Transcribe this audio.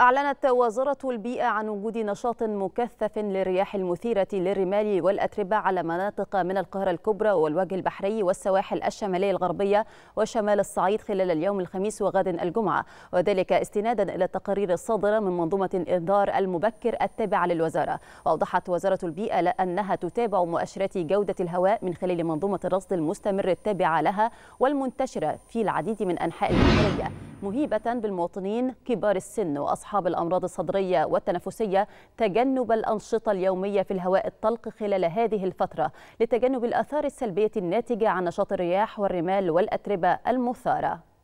أعلنت وزارة البيئة عن وجود نشاط مكثف للرياح المثيرة للرمال والأتربة على مناطق من القاهرة الكبرى والوجه البحري والسواحل الشمالية الغربية وشمال الصعيد خلال اليوم الخميس وغد الجمعة وذلك استنادا إلى التقارير الصادرة من منظومة الإنذار المبكر التابعة للوزارة وأوضحت وزارة البيئة أنها تتابع مؤشرات جودة الهواء من خلال منظومة الرصد المستمر التابعة لها والمنتشرة في العديد من أنحاء البحرية مهيبة بالمواطنين كبار السن وأصحاب الأمراض الصدرية والتنفسية تجنب الأنشطة اليومية في الهواء الطلق خلال هذه الفترة لتجنب الآثار السلبية الناتجة عن نشاط الرياح والرمال والأتربة المثارة